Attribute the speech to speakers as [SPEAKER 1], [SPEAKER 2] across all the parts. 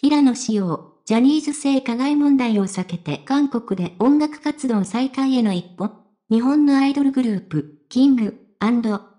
[SPEAKER 1] 平野紫耀、ジャニーズ性加害問題を避けて韓国で音楽活動再開への一歩。日本のアイドルグループ、キング、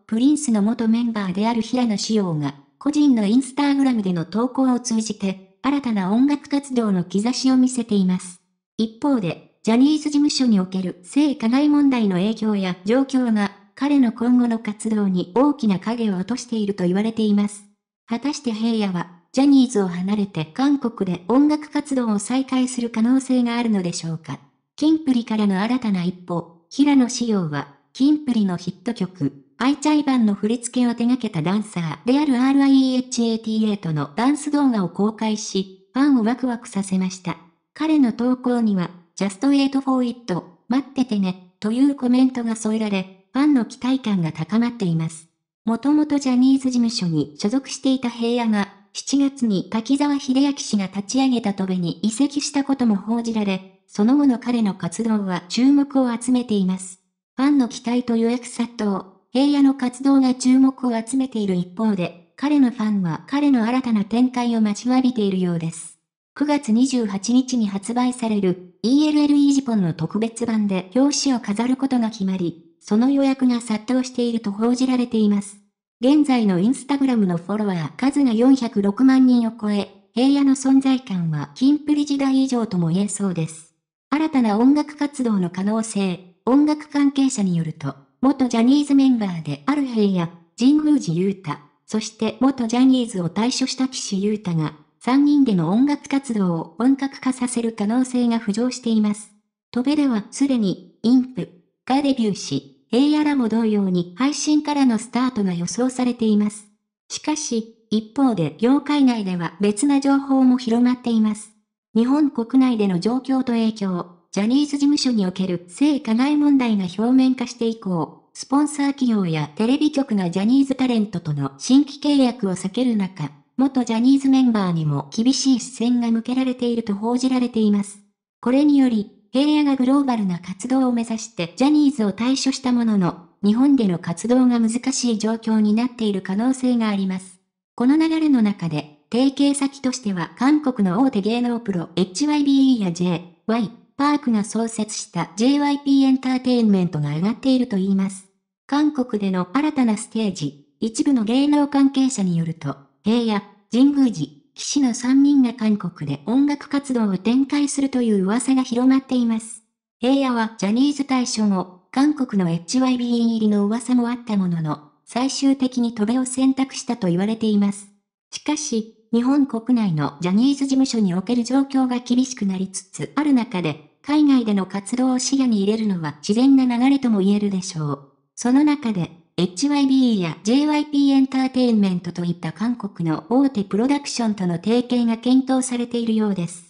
[SPEAKER 1] プリンスの元メンバーである平野紫耀が、個人のインスタグラムでの投稿を通じて、新たな音楽活動の兆しを見せています。一方で、ジャニーズ事務所における性加害問題の影響や状況が、彼の今後の活動に大きな影を落としていると言われています。果たして平野はジャニーズを離れて韓国で音楽活動を再開する可能性があるのでしょうか。キンプリからの新たな一歩、平野紫耀は、キンプリのヒット曲、アイチャイバンの振り付けを手掛けたダンサーである r i h a t 8のダンス動画を公開し、ファンをワクワクさせました。彼の投稿には、Just Wait for It、待っててね、というコメントが添えられ、ファンの期待感が高まっています。もともとジャニーズ事務所に所属していた平野が、7月に滝沢秀明氏が立ち上げた戸部に移籍したことも報じられ、その後の彼の活動は注目を集めています。ファンの期待と予約殺到、平野の活動が注目を集めている一方で、彼のファンは彼の新たな展開を待ちわびているようです。9月28日に発売される ELLE ジポンの特別版で表紙を飾ることが決まり、その予約が殺到していると報じられています。現在のインスタグラムのフォロワー数が406万人を超え、平野の存在感はキンプリ時代以上とも言えそうです。新たな音楽活動の可能性、音楽関係者によると、元ジャニーズメンバーである平野、神宮寺優太、そして元ジャニーズを退所した岸優太が、3人での音楽活動を本格化させる可能性が浮上しています。飛べではすでに、インプがデビューし、平野らも同様に配信からのスタートが予想されています。しかし、一方で業界内では別な情報も広まっています。日本国内での状況と影響、ジャニーズ事務所における性加害問題が表面化して以降、スポンサー企業やテレビ局がジャニーズタレントとの新規契約を避ける中、元ジャニーズメンバーにも厳しい視線が向けられていると報じられています。これにより、平野がグローバルな活動を目指してジャニーズを退所したものの、日本での活動が難しい状況になっている可能性があります。この流れの中で、提携先としては韓国の大手芸能プロ HYBE や JY、パークが創設した JYP エンターテインメントが上がっているといいます。韓国での新たなステージ、一部の芸能関係者によると、平野、神宮寺、騎士の3人が韓国で音楽活動を展開するという噂が広まっています。平野はジャニーズ対象後、韓国の HYB 入りの噂もあったものの、最終的に渡米を選択したと言われています。しかし、日本国内のジャニーズ事務所における状況が厳しくなりつつある中で、海外での活動を視野に入れるのは自然な流れとも言えるでしょう。その中で、HYB や JYP エンターテインメントといった韓国の大手プロダクションとの提携が検討されているようです。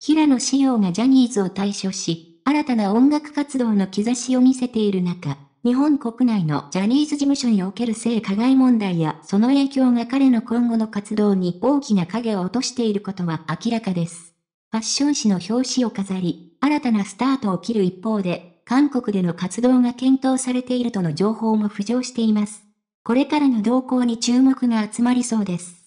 [SPEAKER 1] 平野紫耀がジャニーズを退所し、新たな音楽活動の兆しを見せている中、日本国内のジャニーズ事務所における性加害問題やその影響が彼の今後の活動に大きな影を落としていることは明らかです。ファッション誌の表紙を飾り、新たなスタートを切る一方で、韓国での活動が検討されているとの情報も浮上しています。これからの動向に注目が集まりそうです。